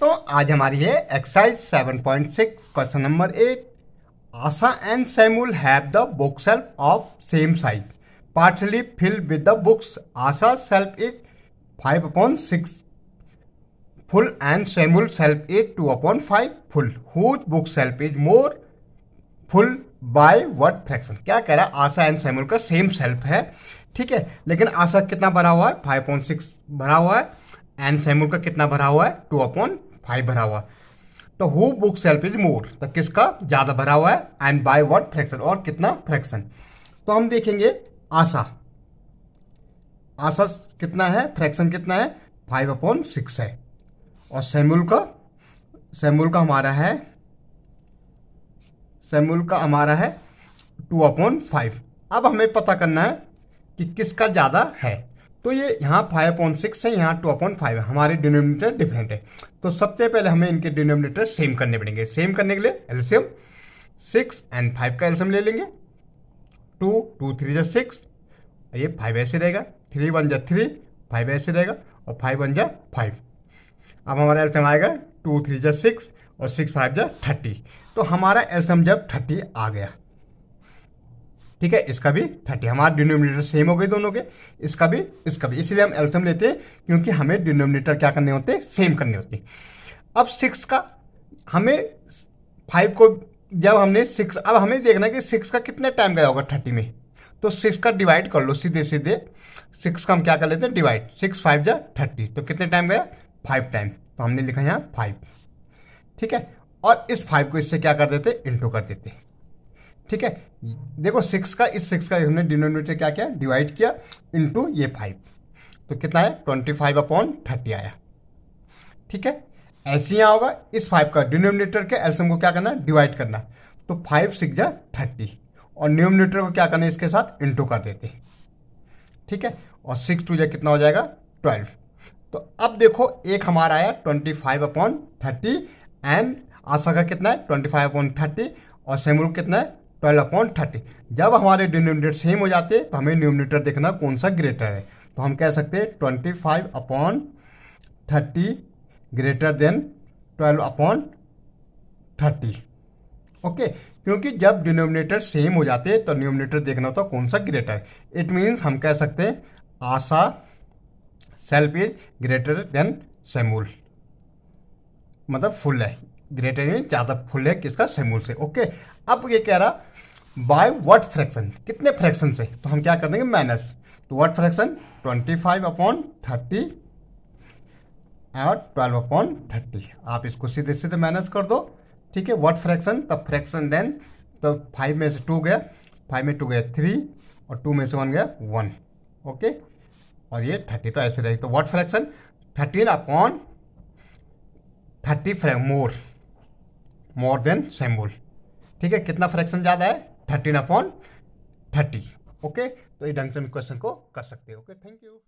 दोस्तों आज हमारी है exercise 7.6 question number eight Asha and Samuel have the book shelf of same size partly fill with the books Asha shelf is five upon six full and Samuel shelf is two upon five full whose book shelf is more full by what fraction क्या कह रहा है Asha and Samuel का same shelf है ठीक है लेकिन आशा कितना भरा हुआ है फाइव पॉइंट सिक्स भरा हुआ है एंड सैमुअल का कितना भरा हुआ है टू अपॉन फाइव भरा हुआ तो who book shelf is more तो किसका ज़्यादा भरा हुआ है एंड बाय व्हाट फ्रैक्शन और कितना फ्रैक्शन तो हम देखेंगे आशा आशा कितना है फ्रैक्शन कितना है फाइव अपॉन सिक्स है और सैमुअल का सैमुअल का हमारा है सैमुअल का हमारा है टू अपॉन फाइव अब हमें पता करना है कि किसका ज़्यादा है तो ये यहाँ फाइव अपॉइंट सिक्स है यहाँ टू अपॉइंट फाइव है हमारे डिनोमिनेटर डिफरेंट है तो सबसे पहले हमें इनके डिनोमिनेटर सेम करने पड़ेंगे सेम करने के लिए एल्सियम सिक्स एंड फाइव का एल्सियम ले लेंगे टू टू थ्री जै सिक्स ये फाइव ऐसे रहेगा थ्री वन जै थ्री फाइव ऐसे रहेगा और फाइव वन जै फाइव अब हमारा एल्सियम आएगा टू थ्री जै सिक्स और सिक्स फाइव जै थर्टी तो हमारा एल्सियम जब थर्टी आ गया ठीक है इसका भी थर्टी हमारा डिनोमिनेटर सेम हो गए दोनों के इसका भी इसका भी इसलिए हम एल्सियम लेते हैं क्योंकि हमें डिनोमिनेटर क्या करने होते हैं सेम करने होते हैं अब सिक्स का हमें फाइव को जब हमने सिक्स अब हमें देखना है कि सिक्स का कितना टाइम गया होगा थर्टी में तो सिक्स का डिवाइड कर लो सीधे सीधे सिक्स का हम क्या कर लेते हैं डिवाइड सिक्स फाइव जा थर्टी तो कितने टाइम गया फाइव टाइम तो हमने लिखा यहाँ फाइव ठीक है और इस फाइव को इससे क्या कर देते इंटू कर देते ठीक है देखो सिक्स का इस सिक्स का हमने डिनोमिनेटर क्या किया डिवाइड किया इंटू ये फाइव तो कितना है ट्वेंटी फाइव अपॉन थर्टी आया ठीक है ऐसे ही होगा इस फाइव का डिनोमिनेटर के एल्सियम को क्या करना डिवाइड करना तो फाइव सिक्स जा थर्टी और न्यूमिनेटर को क्या करना इसके साथ इंटू कर देते ठीक है और सिक्स टू जा कितना हो जाएगा ट्वेल्व तो अब देखो एक हमारा आया twenty five upon thirty and Asha का कितना है ट्वेंटी फाइव अपॉन थर्टी और सेमरू कितना है ट्वेल्व अपॉन थर्टी जब हमारे डिनोमिनेटर सेम हो जाते तो हमें न्यूमिनेटर देखना कौन सा ग्रेटर है तो हम कह सकते हैं twenty five upon thirty greater than twelve upon thirty okay क्योंकि जब डिनोमिनेटर सेम हो जाते तो न्यूमिनेटर देखना होता तो कौन सा ग्रेटर इट मीन्स हम कह सकते हैं Asha shelf is greater than Samuel मतलब फुल है ग्रेटर ज़्यादा फुल है किसका सेमूल से ओके अब ये कह रहा बाय वट फ्रैक्शन कितने फ्रैक्शन से तो हम क्या कर देंगे माइनस तो what fraction twenty five upon thirty और ट्वेल्व अपॉन थर्टी आप इसको सीधे सीधे माइनस कर दो ठीक है वट फ्रैक्शन तब फ्रैक्शन देन तो फाइव में से टू गया फाइव में टू गया थ्री और टू में से वन गया वन ओके और ये थर्टी तो ऐसे रहेगी तो what fraction thirteen upon thirty more more than Samuel ठीक है कितना फ्रैक्शन ज़्यादा है थर्टीन अपॉन थर्टी ओके तो ये ढंग से क्वेश्चन को कर सकते हैं ओके थैंक यू